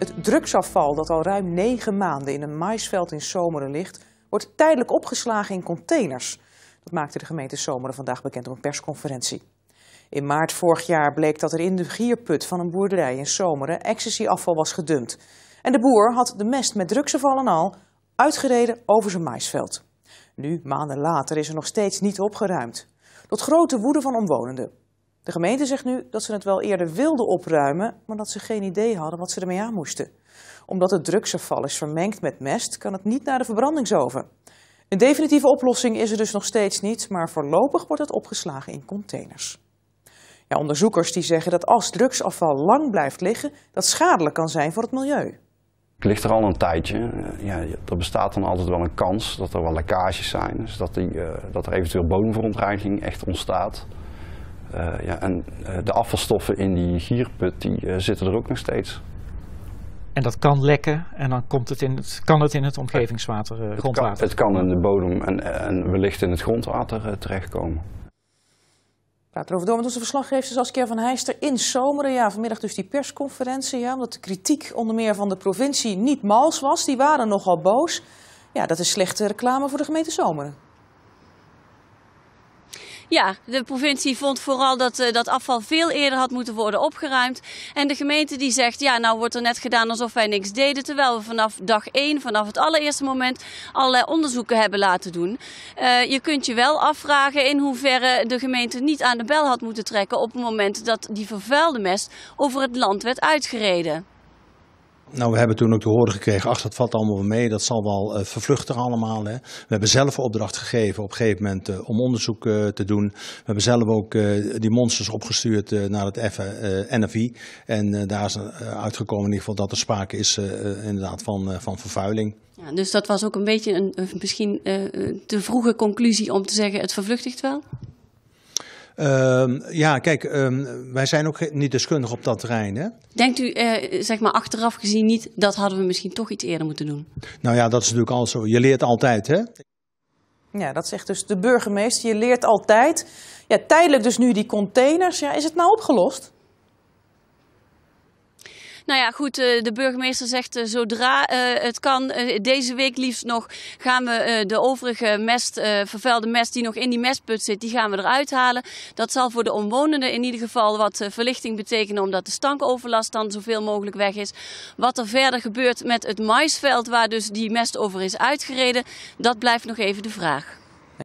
Het drugsafval dat al ruim negen maanden in een maisveld in Zomeren ligt, wordt tijdelijk opgeslagen in containers. Dat maakte de gemeente Zomeren vandaag bekend op een persconferentie. In maart vorig jaar bleek dat er in de gierput van een boerderij in Zomeren ecstasyafval was gedumpt. En de boer had de mest met drugsafval en al uitgereden over zijn maisveld. Nu, maanden later, is er nog steeds niet opgeruimd. Tot grote woede van omwonenden. De gemeente zegt nu dat ze het wel eerder wilden opruimen, maar dat ze geen idee hadden wat ze ermee aan moesten. Omdat het drugsafval is vermengd met mest, kan het niet naar de verbrandingsoven. Een definitieve oplossing is er dus nog steeds niet, maar voorlopig wordt het opgeslagen in containers. Ja, onderzoekers die zeggen dat als drugsafval lang blijft liggen, dat schadelijk kan zijn voor het milieu. Het ligt er al een tijdje. Eh, ja, er bestaat dan altijd wel een kans dat er wel lekkages zijn. Dus dat, die, eh, dat er eventueel bodemverontreiniging echt ontstaat. Eh, ja, en eh, de afvalstoffen in die gierput die, eh, zitten er ook nog steeds. En dat kan lekken en dan komt het in het, kan het in het omgevingswater, het grondwater? Kan, het kan in de bodem en, en wellicht in het grondwater terechtkomen. Praat erover door met onze verslaggever Saskia van Heijster in Zomeren. Ja, vanmiddag dus die persconferentie, ja, omdat de kritiek onder meer van de provincie niet mals was. Die waren nogal boos. Ja, dat is slechte reclame voor de gemeente Zomeren. Ja, de provincie vond vooral dat eh, dat afval veel eerder had moeten worden opgeruimd. En de gemeente die zegt, ja, nou wordt er net gedaan alsof wij niks deden. Terwijl we vanaf dag één, vanaf het allereerste moment, allerlei onderzoeken hebben laten doen. Eh, je kunt je wel afvragen in hoeverre de gemeente niet aan de bel had moeten trekken op het moment dat die vervuilde mest over het land werd uitgereden. Nou, we hebben toen ook te horen gekregen, ach, dat valt allemaal wel mee, dat zal wel uh, allemaal. Hè. We hebben zelf opdracht gegeven op een gegeven moment eh, om onderzoek eh, te doen. We hebben zelf ook die monsters opgestuurd naar het F, NFI. En daar is uitgekomen in ieder geval dat er sprake is inderdaad van, van vervuiling. Ja, dus dat was ook een beetje een, misschien te vroege conclusie om te zeggen, het vervluchtigt wel? Ehm, ja, kijk, ehm, wij zijn ook niet deskundig op dat terrein. Hè? Denkt u, eh, zeg maar achteraf gezien niet, dat hadden we misschien toch iets eerder moeten doen? Nou ja, dat is natuurlijk al zo. Je leert altijd, hè? Ja, dat zegt dus de burgemeester. Je leert altijd. Ja, tijdelijk dus nu die containers. Ja, is het nou opgelost? Nou ja, goed, eh, de burgemeester zegt eh, zodra eh, het kan, deze week liefst nog, gaan we de overige mest, vervuilde mest die nog in die mestput zit, die gaan we eruit halen. Dat zal voor de omwonenden in ieder geval wat verlichting betekenen, omdat de stankoverlast dan zoveel mogelijk weg is. Wat er verder gebeurt met het maisveld, waar dus die mest over is uitgereden, dat blijft nog even de vraag.